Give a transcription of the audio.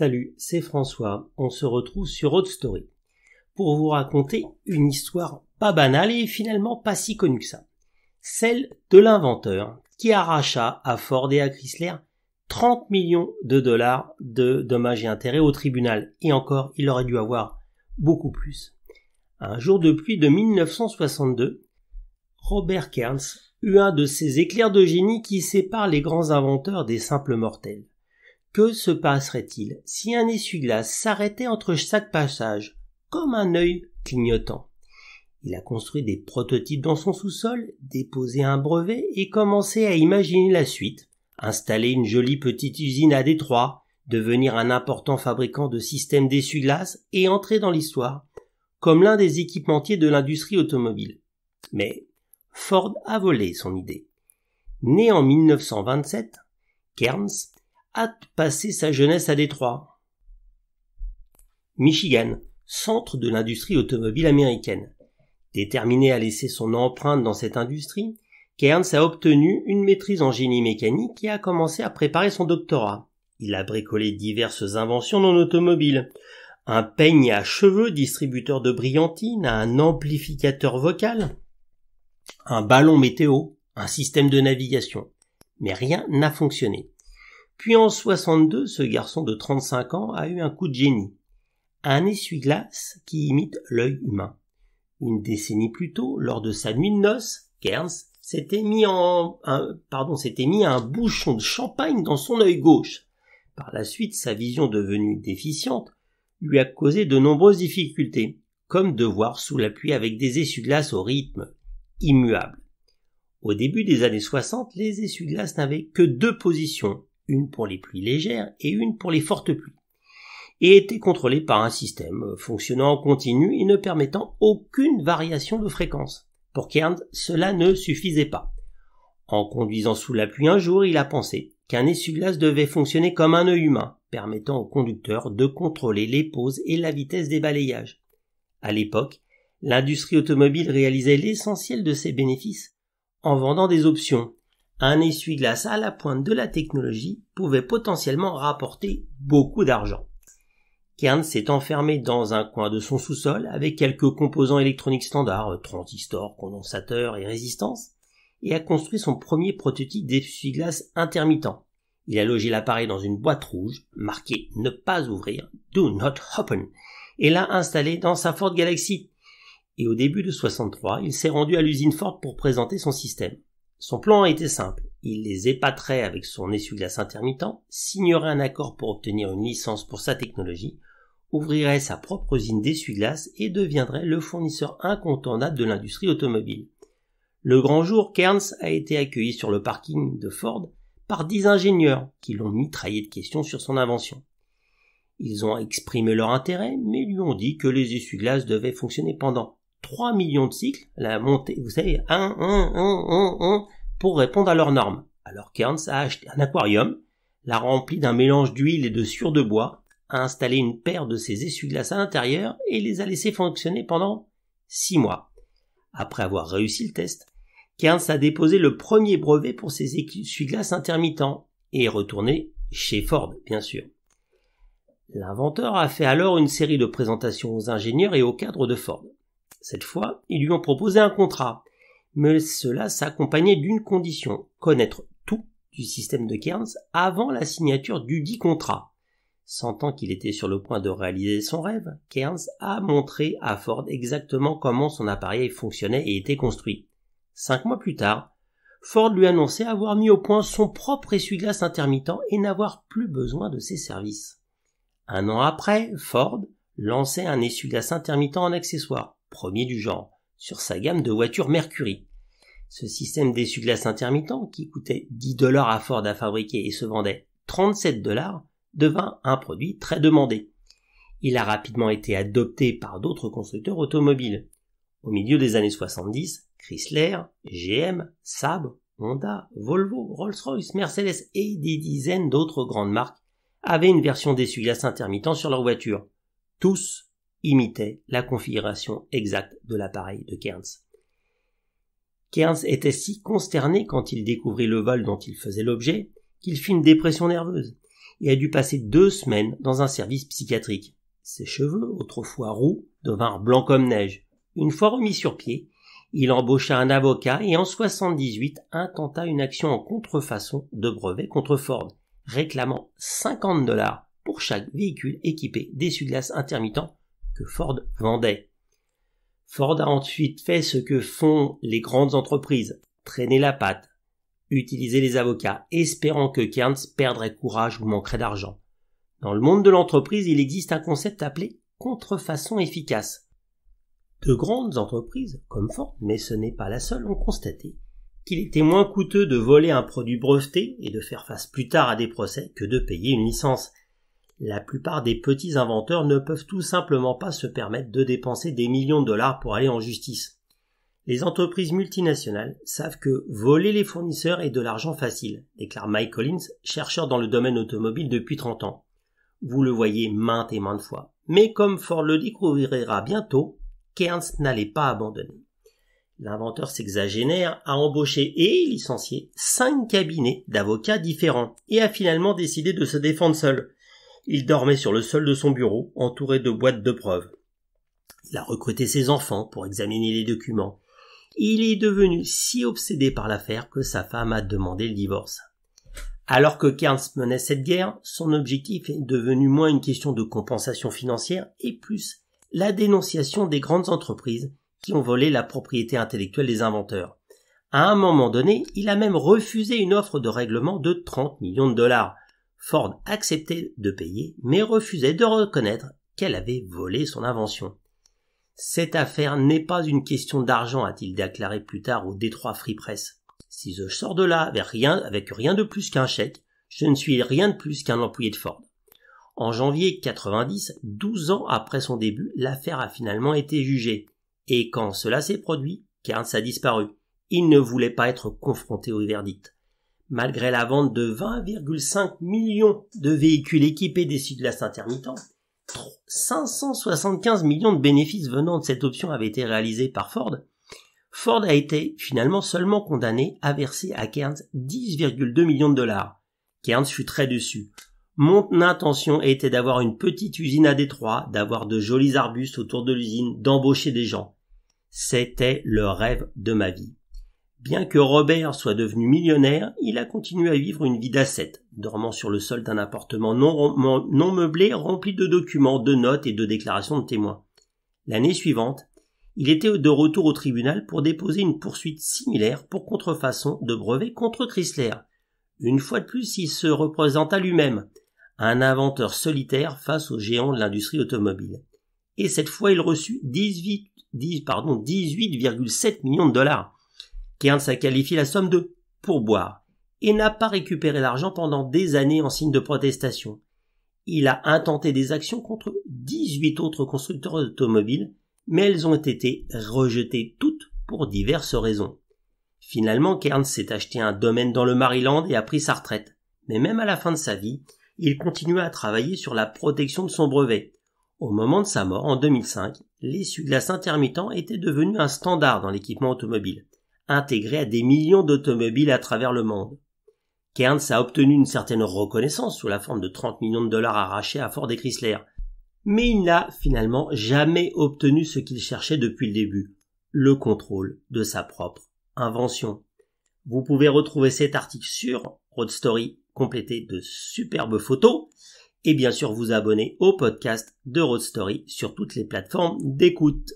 Salut, c'est François. On se retrouve sur Road Story pour vous raconter une histoire pas banale et finalement pas si connue que ça. Celle de l'inventeur qui arracha à Ford et à Chrysler 30 millions de dollars de dommages et intérêts au tribunal. Et encore, il aurait dû avoir beaucoup plus. Un jour de pluie de 1962, Robert Kearns eut un de ces éclairs de génie qui séparent les grands inventeurs des simples mortels. Que se passerait-il si un essuie-glace s'arrêtait entre chaque passage, comme un œil clignotant Il a construit des prototypes dans son sous-sol, déposé un brevet et commencé à imaginer la suite, installer une jolie petite usine à Détroit, devenir un important fabricant de systèmes d'essuie-glace et entrer dans l'histoire, comme l'un des équipementiers de l'industrie automobile. Mais Ford a volé son idée. Né en 1927, Kearns, a passé sa jeunesse à Détroit. Michigan, centre de l'industrie automobile américaine. Déterminé à laisser son empreinte dans cette industrie, Kearns a obtenu une maîtrise en génie mécanique et a commencé à préparer son doctorat. Il a bricolé diverses inventions non automobiles. Un peigne à cheveux distributeur de brillantine, un amplificateur vocal, un ballon météo, un système de navigation. Mais rien n'a fonctionné. Puis en 62, ce garçon de 35 ans a eu un coup de génie. Un essuie-glace qui imite l'œil humain. Une décennie plus tôt, lors de sa nuit de noces, Kearns s'était mis en, un, pardon, s'était mis un bouchon de champagne dans son œil gauche. Par la suite, sa vision devenue déficiente lui a causé de nombreuses difficultés, comme devoir sous la pluie avec des essuie-glaces au rythme immuable. Au début des années 60, les essuie-glaces n'avaient que deux positions, une pour les pluies légères et une pour les fortes pluies, et était contrôlée par un système fonctionnant en continu et ne permettant aucune variation de fréquence. Pour Cairns, cela ne suffisait pas. En conduisant sous la pluie un jour, il a pensé qu'un essuie-glace devait fonctionner comme un œil humain, permettant au conducteur de contrôler les pauses et la vitesse des balayages. À l'époque, l'industrie automobile réalisait l'essentiel de ses bénéfices en vendant des options un essuie-glace à la pointe de la technologie pouvait potentiellement rapporter beaucoup d'argent. Kern s'est enfermé dans un coin de son sous-sol avec quelques composants électroniques standards, transistors, condensateurs et résistances, et a construit son premier prototype d'essuie-glace intermittent. Il a logé l'appareil dans une boîte rouge marquée Ne pas ouvrir, Do not open, et l'a installé dans sa Ford Galaxy. Et au début de 63, il s'est rendu à l'usine Ford pour présenter son système. Son plan était simple. Il les épaterait avec son essuie-glace intermittent, signerait un accord pour obtenir une licence pour sa technologie, ouvrirait sa propre usine d'essuie-glace et deviendrait le fournisseur incontournable de l'industrie automobile. Le grand jour, Kearns a été accueilli sur le parking de Ford par dix ingénieurs qui l'ont mitraillé de questions sur son invention. Ils ont exprimé leur intérêt, mais lui ont dit que les essuie-glaces devaient fonctionner pendant 3 millions de cycles, la montée, vous savez, 1, 1, 1, 1, 1, pour répondre à leurs normes. Alors Kearns a acheté un aquarium, l'a rempli d'un mélange d'huile et de sur de bois, a installé une paire de ses essuie-glaces à l'intérieur et les a laissés fonctionner pendant 6 mois. Après avoir réussi le test, Kearns a déposé le premier brevet pour ses essuie-glaces intermittents et est retourné chez Ford, bien sûr. L'inventeur a fait alors une série de présentations aux ingénieurs et aux cadres de Ford. Cette fois, ils lui ont proposé un contrat. Mais cela s'accompagnait d'une condition, connaître tout du système de Kearns avant la signature du dit contrat. Sentant qu'il était sur le point de réaliser son rêve, Kearns a montré à Ford exactement comment son appareil fonctionnait et était construit. Cinq mois plus tard, Ford lui annonçait avoir mis au point son propre essuie-glace intermittent et n'avoir plus besoin de ses services. Un an après, Ford lançait un essuie-glace intermittent en accessoire premier du genre, sur sa gamme de voitures Mercury. Ce système d'essuie-glace intermittent, qui coûtait 10 dollars à Ford à fabriquer et se vendait 37 dollars, devint un produit très demandé. Il a rapidement été adopté par d'autres constructeurs automobiles. Au milieu des années 70, Chrysler, GM, Saab, Honda, Volvo, Rolls-Royce, Mercedes et des dizaines d'autres grandes marques avaient une version d'essuie-glace intermittent sur leurs voitures. Tous imitait la configuration exacte de l'appareil de Kearns. Kearns était si consterné quand il découvrit le vol dont il faisait l'objet qu'il fit une dépression nerveuse et a dû passer deux semaines dans un service psychiatrique. Ses cheveux, autrefois roux, devinrent blancs comme neige. Une fois remis sur pied, il embaucha un avocat et en 78 intenta une action en contrefaçon de brevet contre Ford, réclamant 50 dollars pour chaque véhicule équipé d'essuie-glaces intermittents Ford vendait. Ford a ensuite fait ce que font les grandes entreprises, traîner la patte, utiliser les avocats, espérant que Kearns perdrait courage ou manquerait d'argent. Dans le monde de l'entreprise, il existe un concept appelé contrefaçon efficace. De grandes entreprises, comme Ford, mais ce n'est pas la seule, ont constaté qu'il était moins coûteux de voler un produit breveté et de faire face plus tard à des procès que de payer une licence. La plupart des petits inventeurs ne peuvent tout simplement pas se permettre de dépenser des millions de dollars pour aller en justice. Les entreprises multinationales savent que voler les fournisseurs est de l'argent facile, déclare Mike Collins, chercheur dans le domaine automobile depuis 30 ans. Vous le voyez maintes et maintes fois. Mais comme Ford le découvrira bientôt, Kearns n'allait pas abandonner. L'inventeur s'exagénère, a embauché et licencié cinq cabinets d'avocats différents et a finalement décidé de se défendre seul. Il dormait sur le sol de son bureau, entouré de boîtes de preuves. Il a recruté ses enfants pour examiner les documents. Il est devenu si obsédé par l'affaire que sa femme a demandé le divorce. Alors que Kearns menait cette guerre, son objectif est devenu moins une question de compensation financière et plus la dénonciation des grandes entreprises qui ont volé la propriété intellectuelle des inventeurs. À un moment donné, il a même refusé une offre de règlement de 30 millions de dollars, Ford acceptait de payer, mais refusait de reconnaître qu'elle avait volé son invention. Cette affaire n'est pas une question d'argent, a-t-il déclaré plus tard au Détroit Free Press. Si je sors de là avec rien, avec rien de plus qu'un chèque, je ne suis rien de plus qu'un employé de Ford. En janvier 90, 12 ans après son début, l'affaire a finalement été jugée. Et quand cela s'est produit, Kearns a disparu. Il ne voulait pas être confronté au verdict. Malgré la vente de 20,5 millions de véhicules équipés des d'essuie glaces intermittents, 575 millions de bénéfices venant de cette option avaient été réalisés par Ford, Ford a été finalement seulement condamné à verser à Cairns 10,2 millions de dollars. Cairns fut très déçu. Mon intention était d'avoir une petite usine à Détroit, d'avoir de jolis arbustes autour de l'usine, d'embaucher des gens. C'était le rêve de ma vie. Bien que Robert soit devenu millionnaire, il a continué à vivre une vie d'asset, dormant sur le sol d'un appartement non, meublé rempli de documents, de notes et de déclarations de témoins. L'année suivante, il était de retour au tribunal pour déposer une poursuite similaire pour contrefaçon de brevets contre Chrysler. Une fois de plus, il se représenta lui-même, un inventeur solitaire face aux géants de l'industrie automobile. Et cette fois, il reçut 18,7 sept millions de dollars Kearns a qualifié la somme de pourboire et n'a pas récupéré l'argent pendant des années en signe de protestation. Il a intenté des actions contre 18 autres constructeurs automobiles, mais elles ont été rejetées toutes pour diverses raisons. Finalement, Kearns s'est acheté un domaine dans le Maryland et a pris sa retraite. Mais même à la fin de sa vie, il continua à travailler sur la protection de son brevet. Au moment de sa mort, en 2005, l'essuie-glace intermittent était devenu un standard dans l'équipement automobile intégré à des millions d'automobiles à travers le monde. Kearns a obtenu une certaine reconnaissance sous la forme de 30 millions de dollars arrachés à Ford et Chrysler. Mais il n'a finalement jamais obtenu ce qu'il cherchait depuis le début, le contrôle de sa propre invention. Vous pouvez retrouver cet article sur Road Story complété de superbes photos et bien sûr vous abonner au podcast de Road Story sur toutes les plateformes d'écoute.